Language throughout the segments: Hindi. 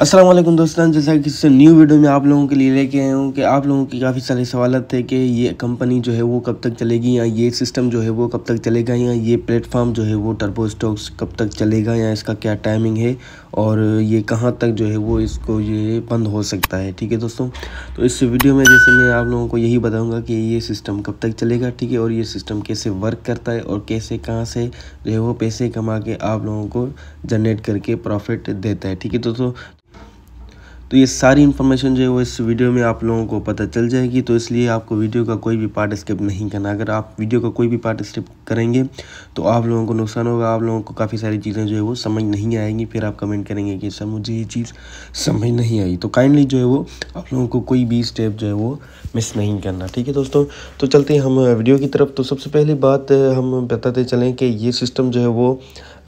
असलम दोस्तों जैसा कि इस न्यू वीडियो में आप लोगों के लिए लेके आया हूँ कि आप लोगों की काफ़ी सारे सवाल थे कि ये कंपनी जो है वो कब तक चलेगी या ये सिस्टम जो है वो कब तक चलेगा या ये प्लेटफॉर्म जो है वो टर्बो स्टॉक्स कब तक चलेगा या इसका क्या टाइमिंग है और ये कहाँ तक जो है वो इसको ये बंद हो सकता है ठीक है दोस्तों तो इस वीडियो में जैसे मैं आप लोगों को यही बताऊँगा कि ये सिस्टम कब तक चलेगा ठीक है और ये सिस्टम कैसे वर्क करता है और कैसे कहाँ से जो है वो पैसे कमा के आप लोगों को जनरेट करके प्रॉफिट देता है ठीक है दोस्तों तो ये सारी इन्फॉर्मेशन जो है वो इस वीडियो में आप लोगों को पता चल जाएगी तो इसलिए आपको वीडियो का कोई भी पार्ट स्किप नहीं करना अगर आप वीडियो का कोई भी पार्ट स्किप करेंगे तो आप लोगों को नुकसान होगा आप लोगों को काफ़ी सारी चीज़ें जो है वो समझ नहीं आएंगी फिर आप कमेंट करेंगे कि सर मुझे ये चीज़ समझ नहीं आई तो काइंडली जो है वो आप लोगों को कोई भी स्टेप जो है वो मिस नहीं करना ठीक है दोस्तों तो चलते हैं हम वीडियो की तरफ तो सबसे पहली बात हम बताते चलें कि ये सिस्टम जो है वो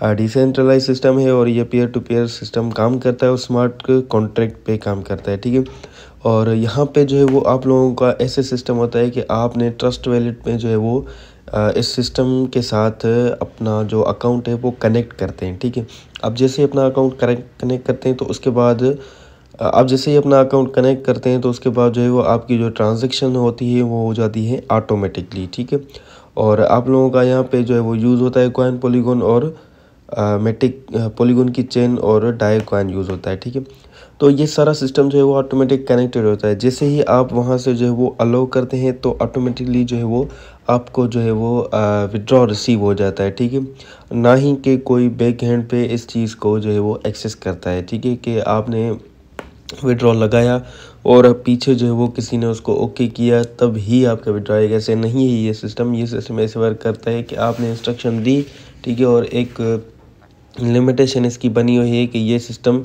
डिसेंट्रलाइज सिस्टम है और ये पेयर टू पेयर सिस्टम काम करता है और स्मार्ट कॉन्ट्रैक्ट पे काम करता है ठीक है और यहाँ पे जो है वो आप लोगों का ऐसे सिस्टम होता है कि आपने ट्रस्ट वैलेट में जो है वो इस सिस्टम के साथ अपना जो अकाउंट है वो कनेक्ट करते हैं ठीक है अब जैसे अपना अकाउंट कनेक्ट करते हैं तो उसके बाद आप जैसे ही अपना अकाउंट कनेक्ट करते हैं तो उसके बाद जो है वो आपकी जो ट्रांजेक्शन होती है वो हो जाती है ऑटोमेटिकली ठीक है और आप लोगों का यहाँ पे जो है वो यूज़ होता है कॉइन पॉलीगोन और मेटिक पोलीगोन की चेन और डायकॉइन यूज़ होता है ठीक है तो ये सारा सिस्टम जो है वो ऑटोमेटिक कनेक्टेड होता है जैसे ही आप वहाँ से जो है वो अलाउ करते हैं तो ऑटोमेटिकली जो है वो आपको जो है वो विदड्रॉ रिसीव हो जाता है ठीक है ना ही कि कोई बैक हैंड पे इस चीज़ को जो है वो एक्सेस करता है ठीक है कि आपने विड्रॉ लगाया और पीछे जो है वो किसी ने उसको ओके किया तब ही आपका विड्रॉ एक ऐसे नहीं है ये सिस्टम ये सिस्टम ऐसे वर्क करता है कि आपने इंस्ट्रक्शन दी ठीक है और एक लिमिटेशन इसकी बनी हुई है कि ये सिस्टम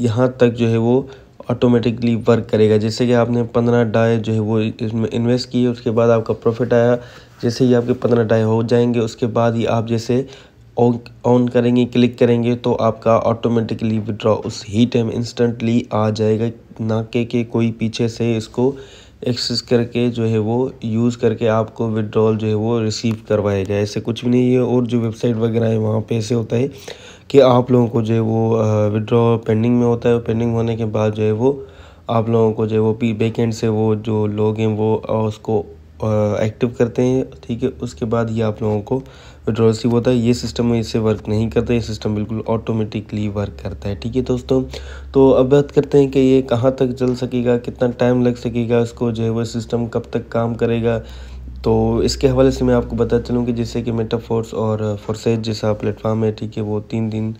यहाँ तक जो है वो ऑटोमेटिकली वर्क करेगा जैसे कि आपने पंद्रह डाई जो है वो इसमें इन्वेस्ट किए उसके बाद आपका प्रॉफिट आया जैसे ही आपके पंद्रह डाई हो जाएंगे उसके बाद ही आप जैसे ऑन ऑन करेंगे क्लिक करेंगे तो आपका ऑटोमेटिकली विड्रॉ उस ही टाइम इंस्टेंटली आ जाएगा ना के, के कोई पीछे से इसको एक्सेस करके जो है वो यूज़ करके आपको विड्रॉल जो है वो रिसीव करवाएगा ऐसे कुछ भी नहीं है और जो वेबसाइट वगैरह है वहाँ पे ऐसे होता है कि आप लोगों को जो है वो विड्रॉ पेंडिंग में होता है पेंडिंग होने के बाद जो है वो आप लोगों को जो है वो पी बैकेंड से वो जो लोग हैं वो उसको एक्टिव करते हैं ठीक है उसके बाद ये आप लोगों को विड्रॉ रिसीव होता है ये सिस्टम में इससे वर्क नहीं करता ये सिस्टम बिल्कुल ऑटोमेटिकली वर्क करता है ठीक है दोस्तों तो अब बात करते हैं कि ये कहाँ तक चल सकेगा कितना टाइम लग सकेगा इसको जो है वो सिस्टम कब तक काम करेगा तो इसके हवाले से मैं आपको बता चलूँ कि जैसे कि मेटाफोर्स और फोर्सेज जैसा प्लेटफॉर्म है ठीक है वो तीन दिन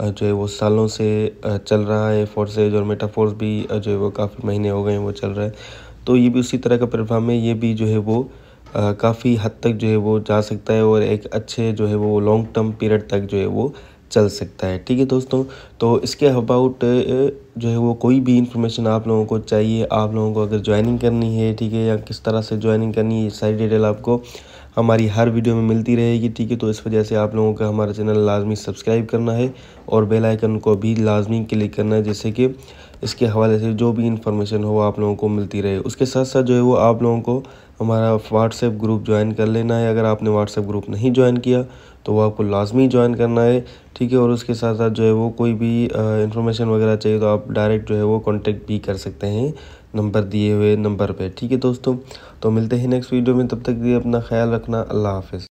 जो है वो सालों से चल रहा है फोर्सेज और मेटाफोर्स भी जो है वो काफ़ी महीने हो गए हैं वो चल रहा है तो ये भी उसी तरह का प्लेटफार्म है ये भी जो है वो काफ़ी हद तक जो है वो जा सकता है और एक अच्छे जो है वो लॉन्ग टर्म पीरियड तक जो है वो चल सकता है ठीक है दोस्तों तो इसके अबाउट जो है वो कोई भी इन्फॉर्मेशन आप लोगों को चाहिए आप लोगों को अगर ज्वाइनिंग करनी है ठीक है या किस तरह से ज्वाइनिंग करनी है सारी डिटेल आपको हमारी हर वीडियो में मिलती रहेगी ठीक है तो इस वजह से आप लोगों का हमारा चैनल लाजमी सब्सक्राइब करना है और बेल आइकन को भी लाजमी क्लिक करना है जैसे कि इसके हवाले से जो भी इंफॉर्मेशन हो आप लोगों को मिलती रहे उसके साथ साथ जो है वो आप लोगों को हमारा व्हाट्सएप ग्रुप ज्वाइन कर लेना है अगर आपने व्हाट्सएप ग्रुप नहीं ज्वाइन किया तो वो आपको लाजमी ज्वाइन करना है ठीक है और उसके साथ साथ जो है वो कोई भी इंफॉर्मेशन वगैरह चाहिए तो आप डायरेक्ट जो है वो कॉन्टेक्ट भी कर सकते हैं नंबर दिए हुए नंबर पे ठीक है दोस्तों तो मिलते हैं नेक्स्ट वीडियो में तब तक के लिए अपना ख्याल रखना अल्लाह हाफिज़